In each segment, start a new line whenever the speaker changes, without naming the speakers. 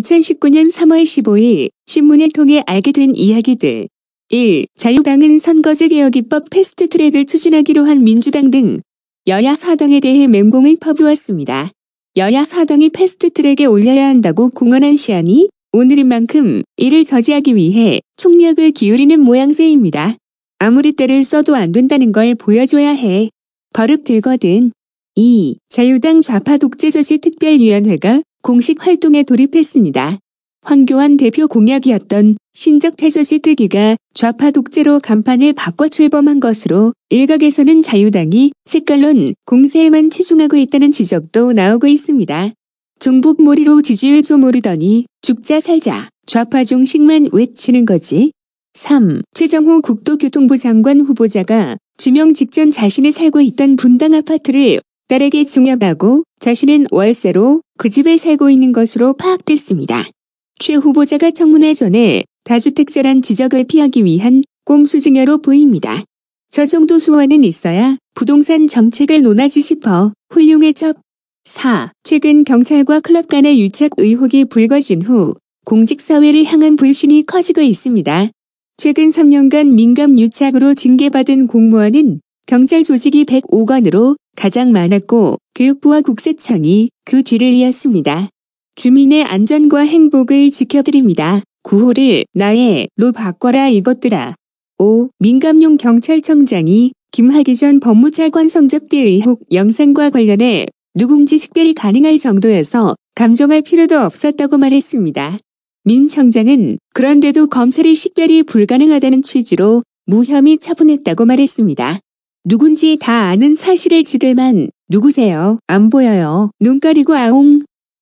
2019년 3월 15일 신문을 통해 알게 된 이야기들 1. 자유당은 선거제 개혁 입법 패스트트랙을 추진하기로 한 민주당 등 여야 사당에 대해 맹공을 퍼부었습니다. 여야 사당이 패스트트랙에 올려야 한다고 공언한 시안이 오늘인 만큼 이를 저지하기 위해 총력을 기울이는 모양새입니다. 아무리 때를 써도 안 된다는 걸 보여줘야 해. 버릇 들거든. 2. 자유당 좌파 독재저지 특별위원회가 공식 활동에 돌입했습니다. 황교안 대표 공약이었던 신적 폐쇄 시특위가 좌파 독재로 간판을 바꿔 출범한 것으로 일각에서는 자유당이 색깔론 공세에만 치중하고 있다는 지적도 나오고 있습니다. 종북몰이로 지지율 좀 오르더니 죽자 살자 좌파 종식만 외치는 거지. 3. 최정호 국도교통부 장관 후보자가 지명 직전 자신이 살고 있던 분당 아파트를 딸에게 중협하고 자신은 월세로 그 집에 살고 있는 것으로 파악됐습니다. 최 후보자가 청문회 전에 다주택자란 지적을 피하기 위한 꼼수증여로 보입니다. 저 정도 수완은 있어야 부동산 정책을 논하지 싶어 훌륭해 접. 4. 최근 경찰과 클럽 간의 유착 의혹이 불거진 후 공직사회를 향한 불신이 커지고 있습니다. 최근 3년간 민감 유착으로 징계받은 공무원은 경찰 조직이 105건으로 가장 많았고 교육부와 국세청이 그 뒤를 이었습니다. 주민의 안전과 행복을 지켜드립니다. 구호를 나의 로 바꿔라 이것들아. 5. 민감용 경찰청장이 김학의 전 법무차관 성접대 의혹 영상과 관련해 누군지 식별이 가능할 정도여서 감정할 필요도 없었다고 말했습니다. 민 청장은 그런데도 검찰의 식별이 불가능하다는 취지로 무혐의 처분했다고 말했습니다. 누군지 다 아는 사실을 지들만 누구세요? 안 보여요. 눈 가리고 아웅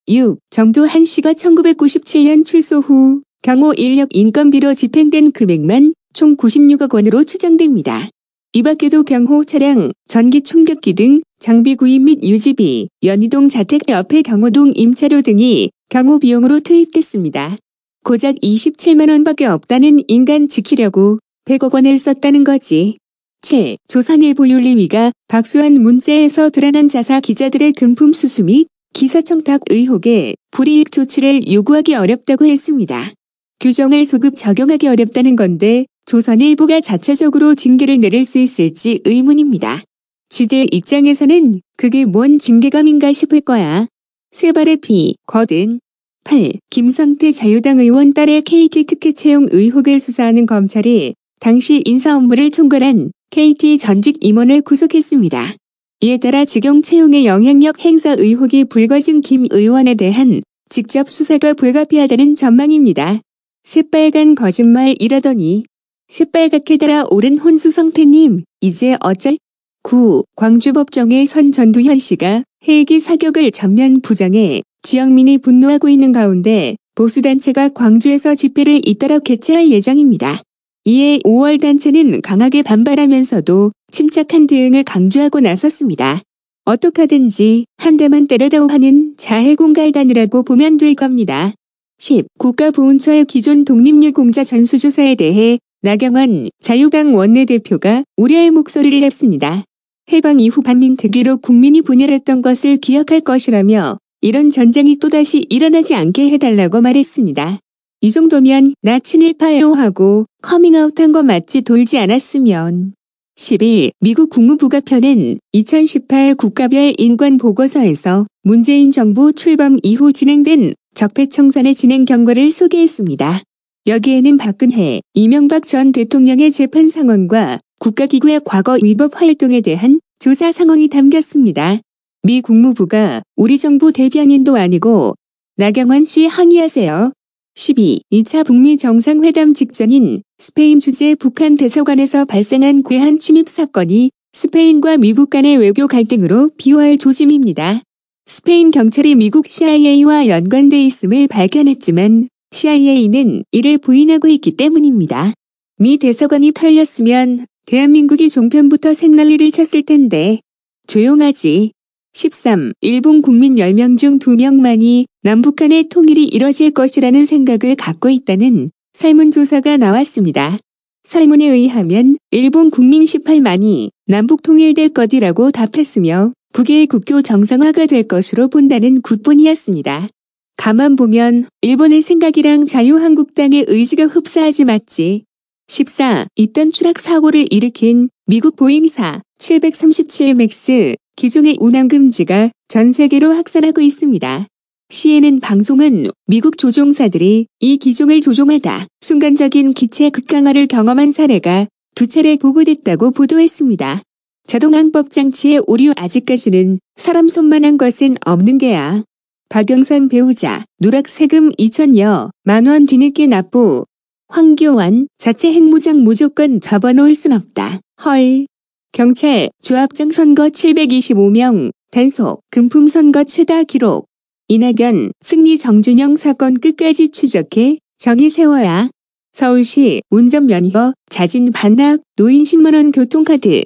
6. 정도한 씨가 1997년 출소 후 경호 인력 인건비로 집행된 금액만 총 96억 원으로 추정됩니다. 이 밖에도 경호 차량, 전기 충격기 등 장비 구입 및 유지비, 연희동 자택 옆에 경호동 임차료 등이 경호 비용으로 투입됐습니다. 고작 27만원밖에 없다는 인간 지키려고 100억 원을 썼다는 거지. 7. 조선일보 윤리위가 박수환 문제에서 드러난 자사 기자들의 금품 수수 및 기사청탁 의혹에 불이익 조치를 요구하기 어렵다고 했습니다. 규정을 소급 적용하기 어렵다는 건데 조선일보가 자체적으로 징계를 내릴 수 있을지 의문입니다. 지들 입장에서는 그게 뭔 징계감인가 싶을 거야. 세발의 피, 거든. 8. 김성태 자유당 의원 딸의 KT 특혜 채용 의혹을 수사하는 검찰이 당시 인사 업무를 총괄한 KT 전직 임원을 구속했습니다. 이에 따라 직용 채용의 영향력 행사 의혹이 불거진 김 의원에 대한 직접 수사가 불가피하다는 전망입니다. 새빨간 거짓말 이라더니 새빨갛게 달아 오른 혼수 성태님 이제 어쩔? 9. 광주법정의 선 전두현 씨가 헬기 사격을 전면 부정해 지역민이 분노하고 있는 가운데 보수단체가 광주에서 집회를 잇따라 개최할 예정입니다. 이에 5월 단체는 강하게 반발하면서도 침착한 대응을 강조하고 나섰습니다. 어떻하든지한 대만 때려다오 하는 자해공갈단이라고 보면 될 겁니다. 10. 국가보훈처의 기존 독립유 공자 전수조사에 대해 나경원 자유당 원내대표가 우려의 목소리를 냈습니다. 해방 이후 반민특위로 국민이 분열했던 것을 기억할 것이라며 이런 전쟁이 또다시 일어나지 않게 해달라고 말했습니다. 이 정도면 나 친일파예요 하고 커밍아웃한 거 맞지 돌지 않았으면. 10일 미국 국무부가 펴낸 2018 국가별 인권 보고서에서 문재인 정부 출범 이후 진행된 적폐청산의 진행 경과를 소개했습니다. 여기에는 박근혜, 이명박 전 대통령의 재판 상황과 국가기구의 과거 위법 활동에 대한 조사 상황이 담겼습니다. 미 국무부가 우리 정부 대변인도 아니고 나경원 씨 항의하세요. 12. 2차 북미 정상회담 직전인 스페인 주재 북한 대사관에서 발생한 괴한 침입 사건이 스페인과 미국 간의 외교 갈등으로 비화할 조짐입니다. 스페인 경찰이 미국 CIA와 연관돼 있음을 발견했지만 CIA는 이를 부인하고 있기 때문입니다. 미 대사관이 털렸으면 대한민국이 종편부터 생난리를 쳤을 텐데 조용하지. 13. 일본 국민 10명 중 2명만이 남북한의 통일이 이뤄질 것이라는 생각을 갖고 있다는 설문조사가 나왔습니다. 설문에 의하면 일본 국민 18만이 남북 통일될 것이라고 답했으며 북일 국교 정상화가 될 것으로 본다는 굿본이었습니다. 가만 보면 일본의 생각이랑 자유한국당의 의지가 흡사하지 맞지. 14. 이딴 추락 사고를 일으킨 미국 보잉사 737 맥스 기종의 운항금지가 전 세계로 확산하고 있습니다. CNN 방송은 미국 조종사들이 이 기종을 조종하다 순간적인 기체 극강화를 경험한 사례가 두 차례 보고됐다고 보도했습니다. 자동항법 장치의 오류 아직까지는 사람 손만한 것은 없는 게야. 박영선 배우자, 누락 세금 2천여 만 원 뒤늦게 납부. 황교안, 자체 핵무장 무조건 접어놓을 순 없다. 헐. 경찰, 조합장 선거 725명, 단속, 금품 선거 최다 기록, 이낙연, 승리 정준영 사건 끝까지 추적해 정의 세워야. 서울시 운전면허, 자진 반납, 노인 10만원 교통카드,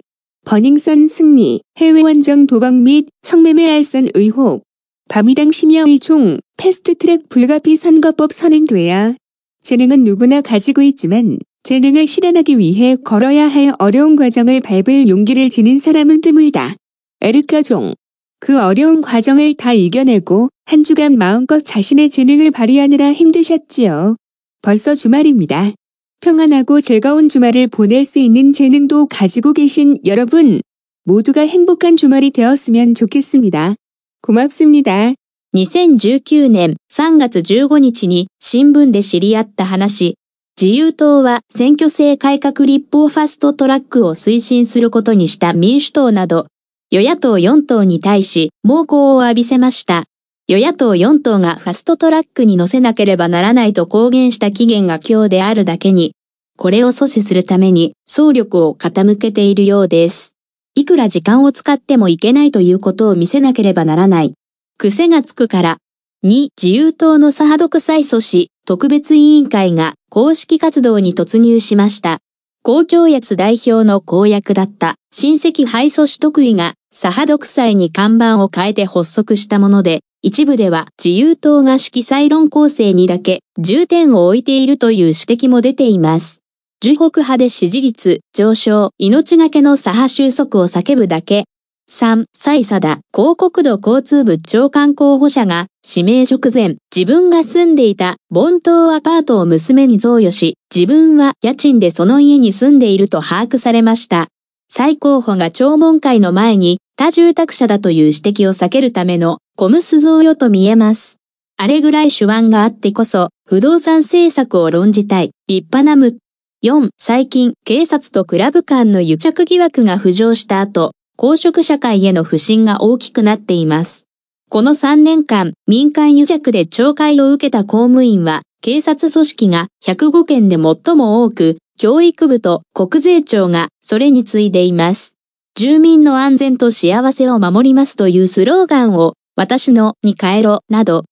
버닝썬 승리, 해외 원정 도박 및 성매매 알선 의혹, 밤이당 심야의 총, 패스트트랙 불가피 선거법 선행돼야 재능은 누구나 가지고 있지만 재능을 실현하기 위해 걸어야 할 어려운 과정을 밟을 용기를 지닌 사람은 드물다. 에르카 종. 그 어려운 과정을 다 이겨내고 한 주간 마음껏 자신의 재능을 발휘하느라 힘드셨지요. 벌써 주말입니다. 평안하고 즐거운 주말을 보낼 수 있는 재능도 가지고 계신 여러분, 모두가 행복한 주말이 되었으면 좋겠습니다. 고맙습니다. 2019年3月15日に新聞で知り合った話、
自由党は選挙制改革立法ファストトラックを推進することにした民主党など、与野党4党に対し猛攻を浴びせました。与野党4党がファストトラックに乗せなければならないと公言した期限が今日であるだけに、これを阻止するために総力を傾けているようです。いくら時間を使ってもいけないということを見せなければならない。癖がつくから。2、自由党の左派独裁阻止、特別委員会が公式活動に突入しました。公共薬代表の公約だった親戚敗訴取得異が左派独裁に看板を変えて発足したもので、一部では自由党が色彩論構成にだけ重点を置いているという指摘も出ています。樹北派で支持率上昇、命がけの左派収束を叫ぶだけ、3、蔡貞、広告度交通部長官候補者が、指名直前、自分が住んでいた、盆島アパートを娘に贈与し、自分は家賃でその家に住んでいると把握されました。蔡候補が聴聞会の前に、他住宅者だという指摘を避けるための、コムス贈与と見えます。あれぐらい手腕があってこそ、不動産政策を論じたい、立派なむ。4、最近、警察とクラブ間の癒着疑惑が浮上した後、公職社会への不信が大きくなっています。この3年間、民間癒着で懲戒を受けた公務員は、警察組織が105件で最も多く、教育部と国税庁がそれに次いでいます。住民の安全と幸せを守りますというスローガンを、私のに変えろ、など、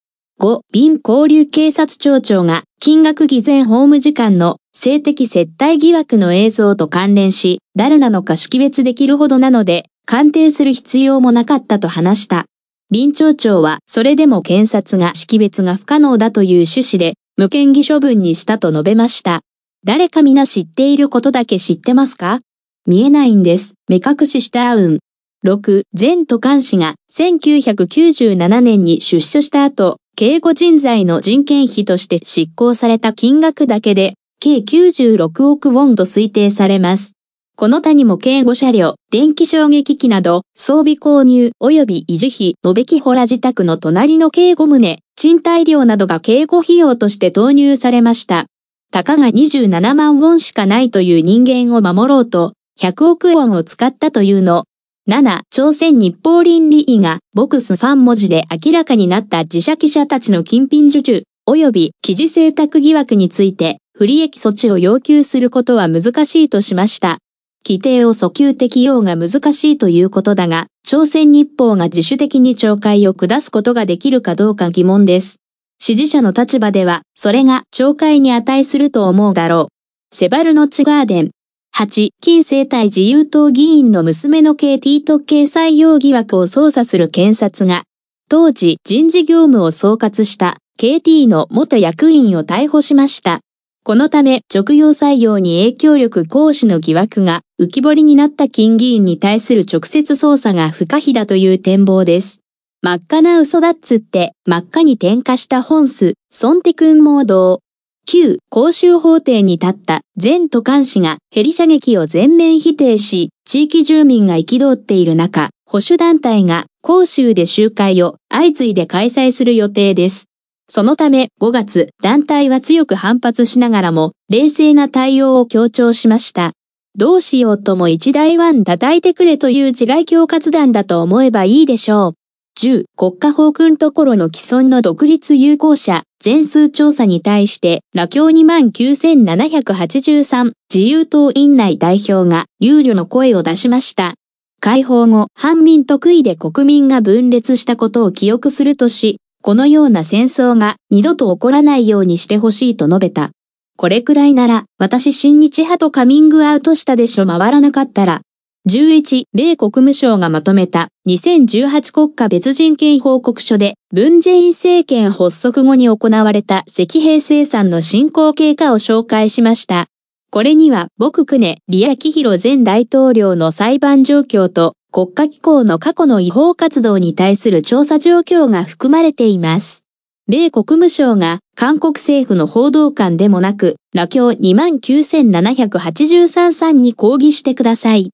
5、便交流警察庁長が金額偽善法務次官の性的接待疑惑の映像と関連し、誰なのか識別できるほどなので、鑑定する必要もなかったと話した。林長庁はそれでも検察が識別が不可能だという趣旨で無権疑処分にしたと述べました。誰か皆知っていることだけ知ってますか見えないんです。目隠ししたアウン。6、前都監視が1997年に出所した後、警護人材の人件費として執行された金額だけで、計96億ウォンと推定されます。この他にも警護車両、電気衝撃機など、装備購入及び維持費、のべきほら自宅の隣の警護棟、賃貸料などが警護費用として投入されました。たかが27万ウォンしかないという人間を守ろうと、100億ウォンを使ったというの。7、朝鮮日報倫理委が、ボクスファン文字で明らかになった自社記者たちの金品受注、及び記事制作疑惑について、不利益措置を要求することは難しいとしました。規定を訴求適用が難しいということだが、朝鮮日報が自主的に懲戒を下すことができるかどうか疑問です。支持者の立場では、それが懲戒に値すると思うだろう。セバルノチガーデン。8、近世帯自由党議員の娘の KT 特権採用疑惑を捜査する検察が、当時人事業務を総括した KT の元役員を逮捕しました。このため、直用採用に影響力行使の疑惑が浮き彫りになった金議員に対する直接捜査が不可避だという展望です。真っ赤な嘘だっつって、真っ赤に点火した本数、ソンテ君盲導。旧公衆法廷に立った前都監氏がヘリ射撃を全面否定し、地域住民が憤っている中、保守団体が公衆で集会を相次いで開催する予定です。そのため5月、団体は強く反発しながらも、冷静な対応を強調しました。どうしようとも一大湾叩いてくれという自害教活団だと思えばいいでしょう。10、国家法君ところの既存の独立有効者、全数調査に対して、羅京29,783、自由党院内代表が、憂慮の声を出しました。解放後、反民得意で国民が分裂したことを記憶するとし、このような戦争が二度と起こらないようにしてほしいと述べた。これくらいなら、私新日派とカミングアウトしたでしょ回らなかったら、11、米国務省がまとめた2018国家別人権報告書で、文在寅政権発足後に行われた赤兵生産の進行経過を紹介しました。これには、僕クネ、リア・キヒロ前大統領の裁判状況と、国家機構の過去の違法活動に対する調査状況が含まれています。米国務省が韓国政府の報道官でもなく、羅協29783さんに抗議してください。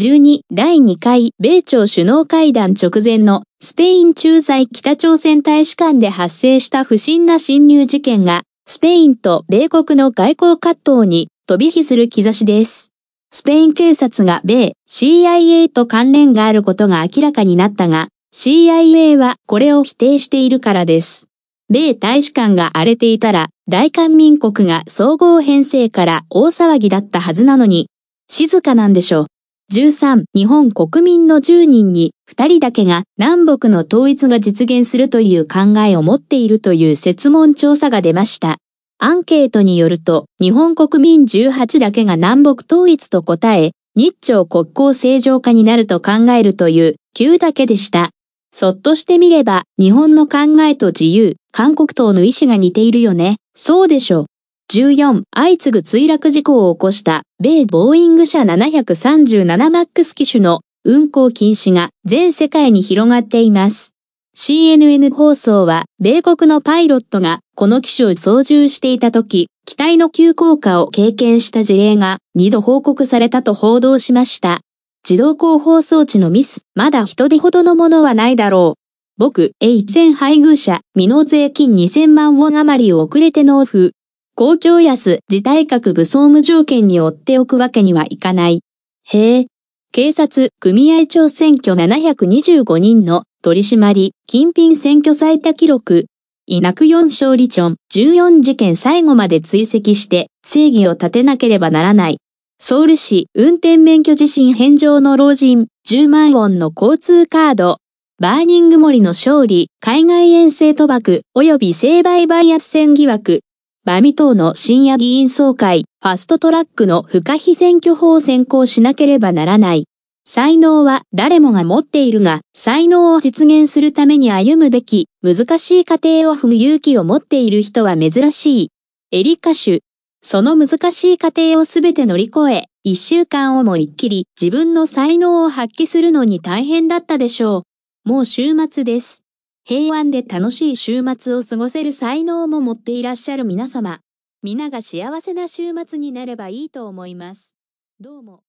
12第2回米朝首脳会談直前のスペイン駐在北朝鮮大使館で発生した不審な侵入事件がスペインと米国の外交葛藤に飛び火する兆しです。スペイン警察が米 CIA と関連があることが明らかになったが、CIA はこれを否定しているからです。米大使館が荒れていたら、大韓民国が総合編成から大騒ぎだったはずなのに、静かなんでしょう。13、日本国民の10人に2人だけが南北の統一が実現するという考えを持っているという説問調査が出ました。アンケートによると、日本国民18だけが南北統一と答え、日朝国交正常化になると考えるという9だけでした。そっとしてみれば、日本の考えと自由、韓国党の意思が似ているよね。そうでしょう。14、相次ぐ墜落事故を起こした米ボーイング社737マックス機種の運航禁止が全世界に広がっています。CNN 放送は、米国のパイロットがこの機種を操縦していた時、機体の急降下を経験した事例が2度報告されたと報道しました。自動後法装置のミス、まだ人手ほどのものはないだろう。僕、A1000 配偶者、未納税金2000万ウォン余りを遅れて納付。公共安、自体格武装無条件に追っておくわけにはいかない。へえ。警察、組合長選挙725人の取締近品選挙最多記録、イナク4勝利チョン14事件最後まで追跡して正義を立てなければならない。ソウル市運転免許自身返上の老人10万ウォンの交通カード、バーニング森の勝利、海外遠征賭博及び成敗アス戦疑惑、バミ等の深夜議員総会、ファストトラックの不可避選挙法を先行しなければならない。才能は誰もが持っているが、才能を実現するために歩むべき、難しい過程を踏む勇気を持っている人は珍しい。エリカ種。その難しい過程をすべて乗り越え、一週間をもいっきり自分の才能を発揮するのに大変だったでしょう。もう週末です。平安で楽しい週末を過ごせる才能も持っていらっしゃる皆様。皆が幸せな週末になればいいと思います。どうも。